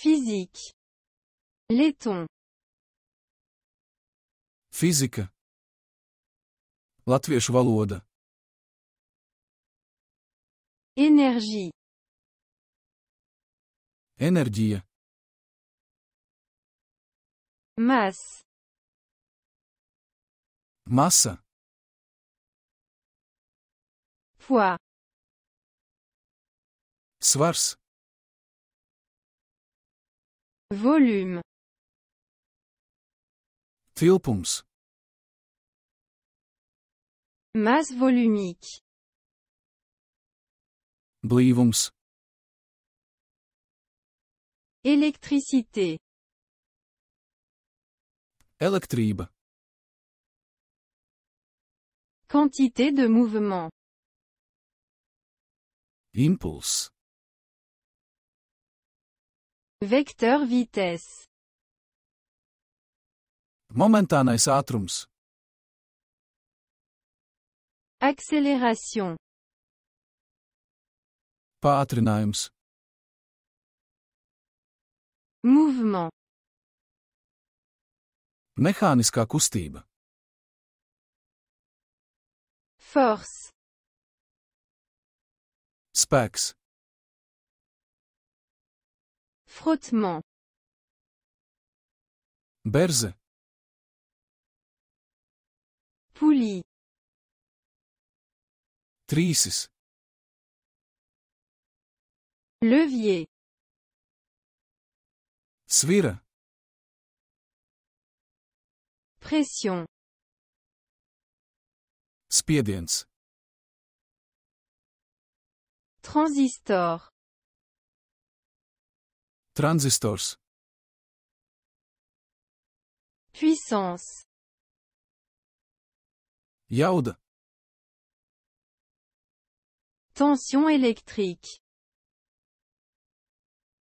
Physique. Laiton. Física. Latviešu valoda. Énergie. Enerģija. Masse. Massa. Poids. Svars. Volume. Tilpums Masse volumique. Blivums. Électricité. Electribe. Quantité de mouvement. Impulse. Vecteur vitesse. Momentanais ātrums. Accélération. Pātrinājums. Mouvement. Mehāniskā kustība. Force. Specs. Frottement. Berze. Poulie. Trisis. Levier. Svira. Pression. Spiediens. Transistor. Transistors. Puissance. Yaude Tension électrique.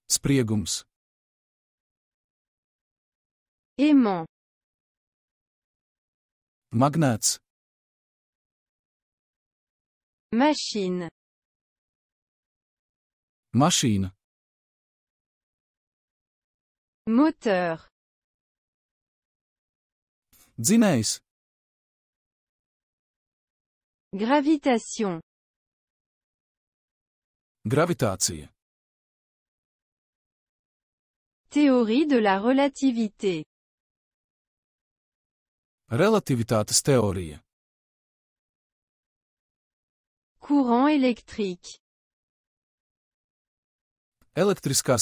Spriegums. Aimant. Magnat Machine. Machine. Moteur. Gravitation. Gravitācija. Théorie de la relativité. Relativitātes Courant électrique. Elektriskā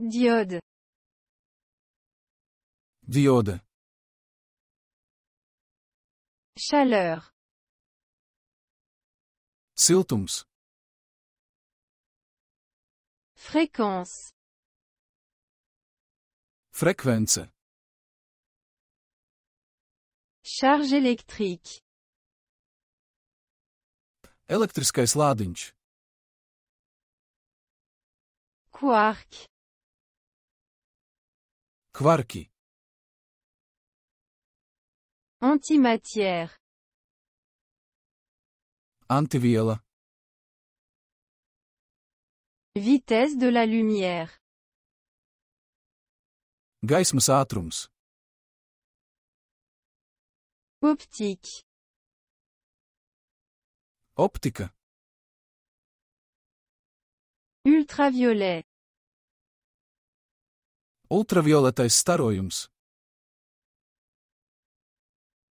Diode. Diode. Chaleur. Siltums. Fréquence. Frequenze. Charge électrique. Elektriskais lādiņš. Quark. Antimatière. Antiviela. Vitesse de la lumière. Gaismas Optique. Optique. Optique. Ultraviolet. Ultravioletais starojums.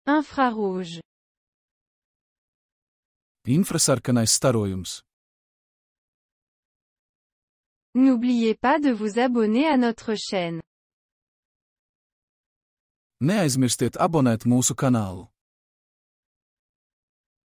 Infrarouge. Infrasarkanais starojums. N'oubliez pas de vous abonner à notre chaîne. Neaizmirstiet abonēt mūsu kanālu.